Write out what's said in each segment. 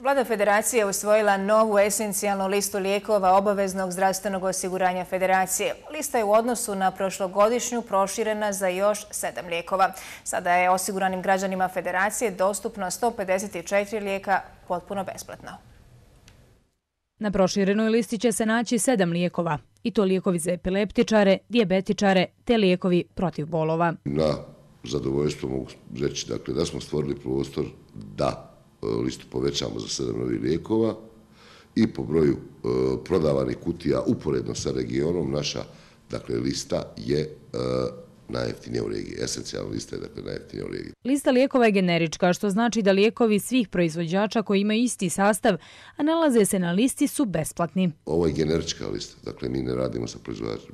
Vlada Federacije usvojila novu esencijalnu listu lijekova obaveznog zdravstvenog osiguranja Federacije. Lista je u odnosu na prošlogodišnju proširena za još sedam lijekova. Sada je osiguranim građanima Federacije dostupno 154 lijeka potpuno besplatno. Na proširenoj listi će se naći sedam lijekova, i to lijekovi za epileptičare, dijabetičare te lijekovi protiv bolova. Na zadovoljstvo mogu reći dakle, da smo stvorili prostor da listu povećamo za sedam novih lijekova i po broju e, prodavanih kutija uporedno sa regionom naša dakle, lista je e, najeftinija u regiji. Esencijalna lista je dakle, najeftinija u regiji. Lista lijekova je generička, što znači da lijekovi svih proizvođača koji imaju isti sastav, a nalaze se na listi, su besplatni. Ovo je generička lista. Dakle, mi ne radimo sa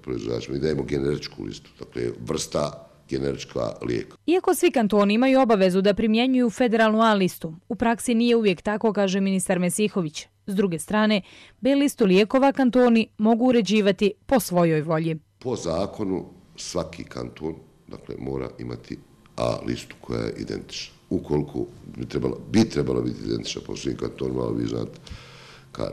proizvođačima. Mi dajemo generičku listu. Dakle, vrsta generička lijeka. Iako svi kantoni imaju obavezu da primjenjuju federalnu A listu, u praksi nije uvijek tako, kaže ministar Mesihović. S druge strane, B listu lijekova kantoni mogu uređivati po svojoj volji. Po zakonu svaki kanton dakle, mora imati A listu koja je identična. Ukoliko bi trebala, bi trebala biti identična po svim kantonima, ali vi znate,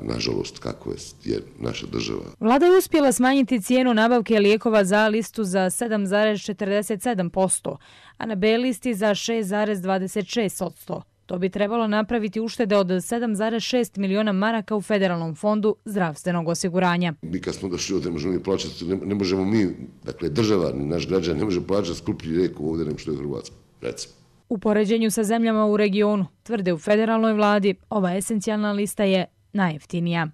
nažalost, kako je naša država. Vlada je uspjela smanjiti cijenu nabavke lijekova za listu za 7,47%, a na B listi za 6,26%. To bi trebalo napraviti uštede od 7,6 miliona maraka u Federalnom fondu zdravstvenog osiguranja. Mi kad smo došli ovdje, ne možemo mi plaćati, ne možemo mi, dakle država, naš građan, ne može plaćati skuplji lijeku ovdje nego što je Hrvatska, recimo. U poređenju sa zemljama u regionu, tvrde u federalnoj vladi, ova esencijalna lista je najjeftinija.